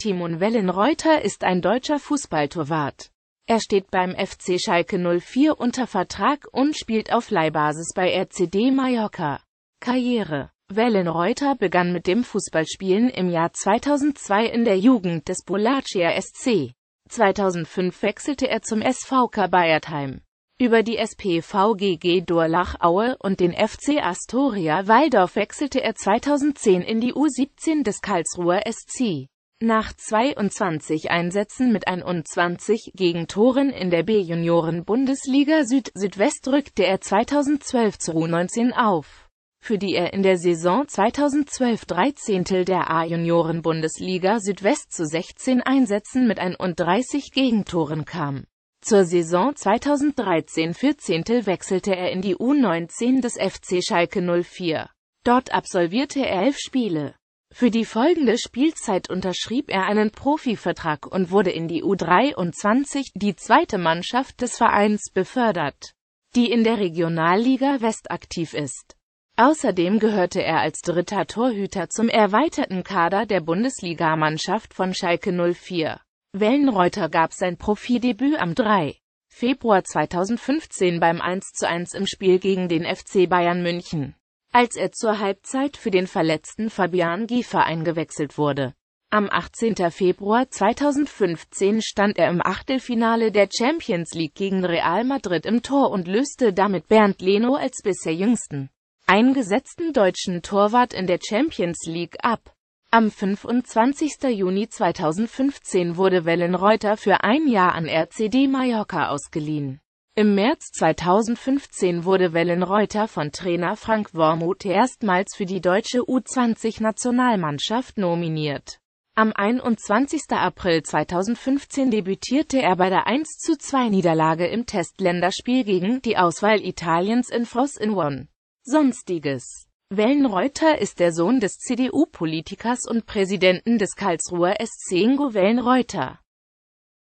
Timon Wellenreuter ist ein deutscher Fußballtorwart. Er steht beim FC Schalke 04 unter Vertrag und spielt auf Leihbasis bei RCD Mallorca. Karriere Wellenreuter begann mit dem Fußballspielen im Jahr 2002 in der Jugend des Bulacia SC. 2005 wechselte er zum SVK Bayertheim. Über die SPVGG Durlach-Aue und den FC Astoria Waldorf wechselte er 2010 in die U17 des Karlsruher SC. Nach 22 Einsätzen mit 21 Gegentoren in der B-Junioren-Bundesliga Süd-Südwest rückte er 2012 zu U19 auf, für die er in der Saison 2012 13. der A-Junioren-Bundesliga Südwest zu 16 Einsätzen mit 31 Gegentoren kam. Zur Saison 2013-14 wechselte er in die U19 des FC Schalke 04. Dort absolvierte er elf Spiele. Für die folgende Spielzeit unterschrieb er einen Profivertrag und wurde in die U23, die zweite Mannschaft des Vereins, befördert, die in der Regionalliga West aktiv ist. Außerdem gehörte er als dritter Torhüter zum erweiterten Kader der Bundesligamannschaft von Schalke 04. Wellenreuter gab sein Profidebüt am 3. Februar 2015 beim 1 zu 1 im Spiel gegen den FC Bayern München als er zur Halbzeit für den verletzten Fabian Giefer eingewechselt wurde. Am 18. Februar 2015 stand er im Achtelfinale der Champions League gegen Real Madrid im Tor und löste damit Bernd Leno als bisher jüngsten eingesetzten deutschen Torwart in der Champions League ab. Am 25. Juni 2015 wurde Wellenreuter für ein Jahr an RCD Mallorca ausgeliehen. Im März 2015 wurde Wellenreuter von Trainer Frank Wormuth erstmals für die deutsche U20-Nationalmannschaft nominiert. Am 21. April 2015 debütierte er bei der 1 2 niederlage im Testländerspiel gegen die Auswahl Italiens in Foss in One. Sonstiges Wellenreuter ist der Sohn des CDU-Politikers und Präsidenten des Karlsruher SC Ingo Wellenreuter.